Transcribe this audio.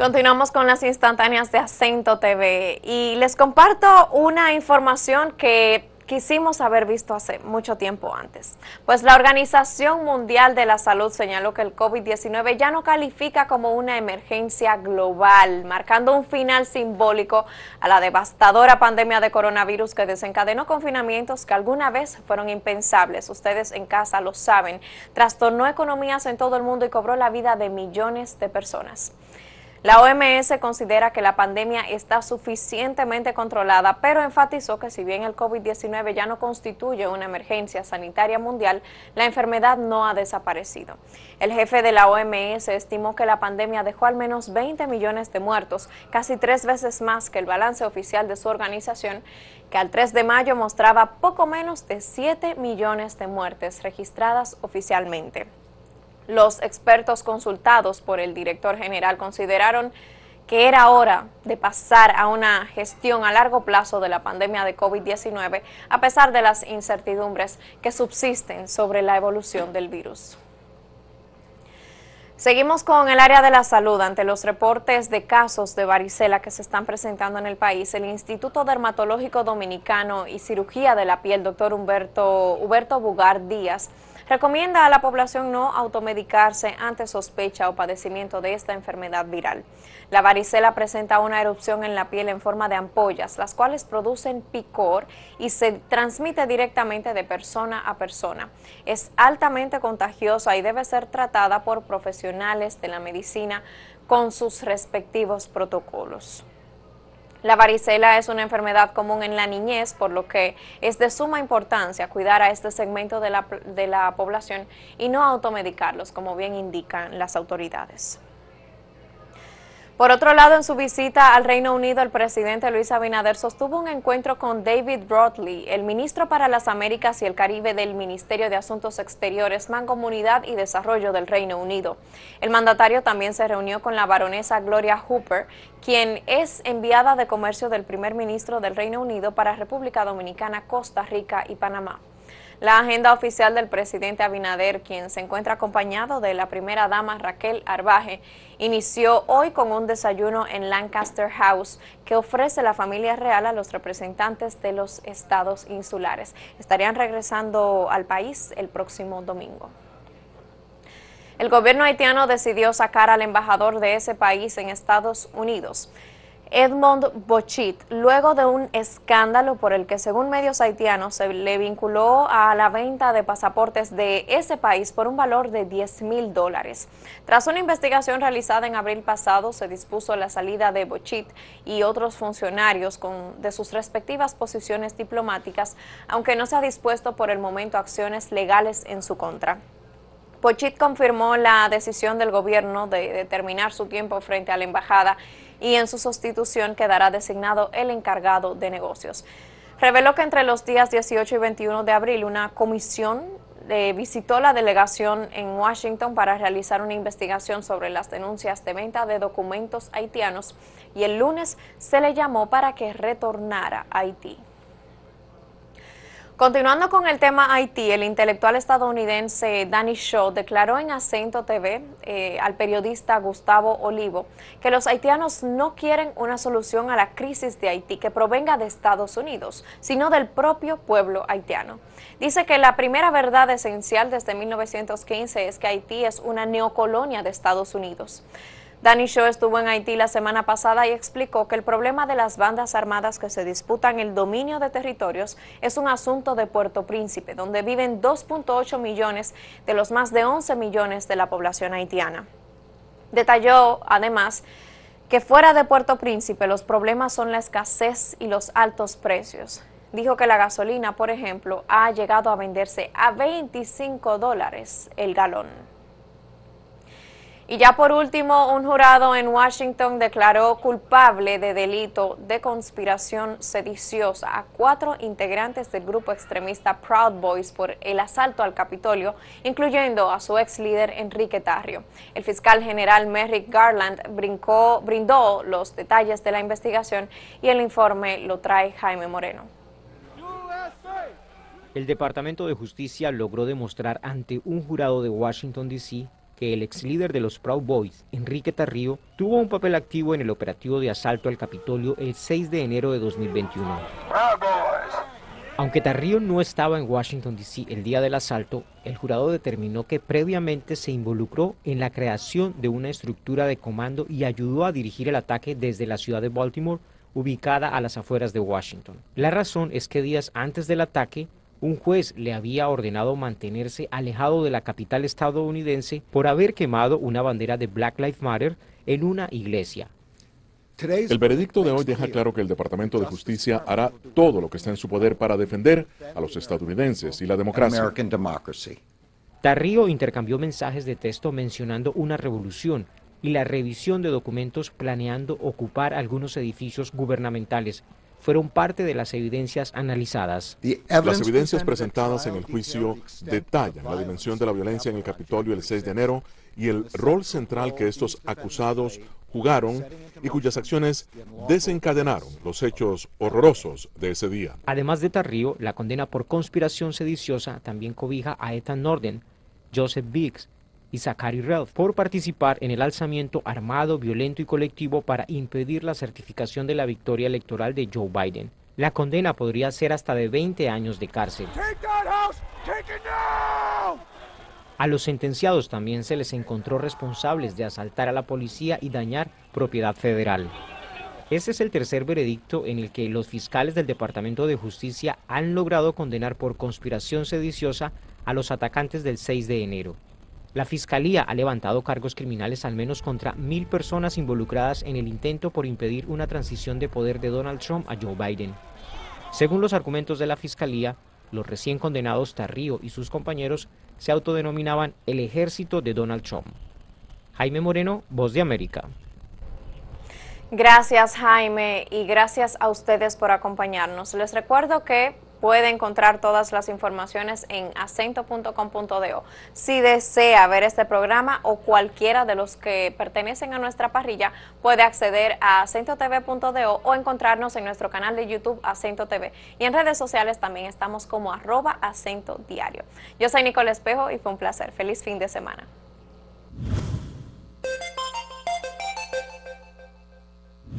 Continuamos con las instantáneas de Acento TV y les comparto una información que quisimos haber visto hace mucho tiempo antes. Pues la Organización Mundial de la Salud señaló que el COVID-19 ya no califica como una emergencia global, marcando un final simbólico a la devastadora pandemia de coronavirus que desencadenó confinamientos que alguna vez fueron impensables. Ustedes en casa lo saben, trastornó economías en todo el mundo y cobró la vida de millones de personas. La OMS considera que la pandemia está suficientemente controlada, pero enfatizó que si bien el COVID-19 ya no constituye una emergencia sanitaria mundial, la enfermedad no ha desaparecido. El jefe de la OMS estimó que la pandemia dejó al menos 20 millones de muertos, casi tres veces más que el balance oficial de su organización, que al 3 de mayo mostraba poco menos de 7 millones de muertes registradas oficialmente. Los expertos consultados por el director general consideraron que era hora de pasar a una gestión a largo plazo de la pandemia de COVID-19 a pesar de las incertidumbres que subsisten sobre la evolución del virus. Seguimos con el área de la salud. Ante los reportes de casos de varicela que se están presentando en el país, el Instituto Dermatológico Dominicano y Cirugía de la Piel, doctor Humberto, Huberto Bugar Díaz, recomienda a la población no automedicarse ante sospecha o padecimiento de esta enfermedad viral. La varicela presenta una erupción en la piel en forma de ampollas, las cuales producen picor y se transmite directamente de persona a persona. Es altamente contagiosa y debe ser tratada por profesionales de la medicina con sus respectivos protocolos. La varicela es una enfermedad común en la niñez, por lo que es de suma importancia cuidar a este segmento de la, de la población y no automedicarlos, como bien indican las autoridades. Por otro lado, en su visita al Reino Unido, el presidente Luis Abinader sostuvo un encuentro con David Broadley, el ministro para las Américas y el Caribe del Ministerio de Asuntos Exteriores, Mancomunidad y Desarrollo del Reino Unido. El mandatario también se reunió con la baronesa Gloria Hooper, quien es enviada de comercio del primer ministro del Reino Unido para República Dominicana, Costa Rica y Panamá. La agenda oficial del presidente Abinader, quien se encuentra acompañado de la primera dama Raquel Arbaje, inició hoy con un desayuno en Lancaster House que ofrece la familia real a los representantes de los estados insulares. Estarían regresando al país el próximo domingo. El gobierno haitiano decidió sacar al embajador de ese país en Estados Unidos. Edmond Bochit, luego de un escándalo por el que según medios haitianos se le vinculó a la venta de pasaportes de ese país por un valor de 10 mil dólares. Tras una investigación realizada en abril pasado, se dispuso la salida de Bochit y otros funcionarios de sus respectivas posiciones diplomáticas, aunque no se ha dispuesto por el momento acciones legales en su contra. Pochit confirmó la decisión del gobierno de terminar su tiempo frente a la embajada y en su sustitución quedará designado el encargado de negocios. Reveló que entre los días 18 y 21 de abril una comisión eh, visitó la delegación en Washington para realizar una investigación sobre las denuncias de venta de documentos haitianos y el lunes se le llamó para que retornara a Haití. Continuando con el tema Haití, el intelectual estadounidense Danny Shaw declaró en Acento TV eh, al periodista Gustavo Olivo que los haitianos no quieren una solución a la crisis de Haití que provenga de Estados Unidos, sino del propio pueblo haitiano. Dice que la primera verdad esencial desde 1915 es que Haití es una neocolonia de Estados Unidos. Danny Shaw estuvo en Haití la semana pasada y explicó que el problema de las bandas armadas que se disputan el dominio de territorios es un asunto de Puerto Príncipe, donde viven 2.8 millones de los más de 11 millones de la población haitiana. Detalló, además, que fuera de Puerto Príncipe los problemas son la escasez y los altos precios. Dijo que la gasolina, por ejemplo, ha llegado a venderse a 25 dólares el galón. Y ya por último, un jurado en Washington declaró culpable de delito de conspiración sediciosa a cuatro integrantes del grupo extremista Proud Boys por el asalto al Capitolio, incluyendo a su ex líder Enrique Tarrio. El fiscal general Merrick Garland brindó los detalles de la investigación y el informe lo trae Jaime Moreno. El Departamento de Justicia logró demostrar ante un jurado de Washington, D.C., que el ex líder de los Proud Boys, Enrique Tarrio, tuvo un papel activo en el operativo de asalto al Capitolio el 6 de enero de 2021. Aunque Tarrio no estaba en Washington, D.C. el día del asalto, el jurado determinó que previamente se involucró en la creación de una estructura de comando y ayudó a dirigir el ataque desde la ciudad de Baltimore, ubicada a las afueras de Washington. La razón es que días antes del ataque, un juez le había ordenado mantenerse alejado de la capital estadounidense por haber quemado una bandera de Black Lives Matter en una iglesia. El veredicto de hoy deja claro que el Departamento de Justicia hará todo lo que está en su poder para defender a los estadounidenses y la democracia. Tarrio intercambió mensajes de texto mencionando una revolución y la revisión de documentos planeando ocupar algunos edificios gubernamentales fueron parte de las evidencias analizadas. Las evidencias presentadas en el juicio detallan la dimensión de la violencia en el Capitolio el 6 de enero y el rol central que estos acusados jugaron y cuyas acciones desencadenaron los hechos horrorosos de ese día. Además de Tarrio, la condena por conspiración sediciosa también cobija a Ethan Norden, Joseph Biggs, y Zachary Ralph por participar en el alzamiento armado, violento y colectivo para impedir la certificación de la victoria electoral de Joe Biden. La condena podría ser hasta de 20 años de cárcel. A los sentenciados también se les encontró responsables de asaltar a la policía y dañar propiedad federal. Este es el tercer veredicto en el que los fiscales del Departamento de Justicia han logrado condenar por conspiración sediciosa a los atacantes del 6 de enero. La Fiscalía ha levantado cargos criminales al menos contra mil personas involucradas en el intento por impedir una transición de poder de Donald Trump a Joe Biden. Según los argumentos de la Fiscalía, los recién condenados Tarrio y sus compañeros se autodenominaban el ejército de Donald Trump. Jaime Moreno, Voz de América. Gracias Jaime y gracias a ustedes por acompañarnos. Les recuerdo que puede encontrar todas las informaciones en acento.com.do. Si desea ver este programa o cualquiera de los que pertenecen a nuestra parrilla, puede acceder a acentotv.do o encontrarnos en nuestro canal de YouTube Acento TV. Y en redes sociales también estamos como arroba acento diario. Yo soy Nicole Espejo y fue un placer. Feliz fin de semana.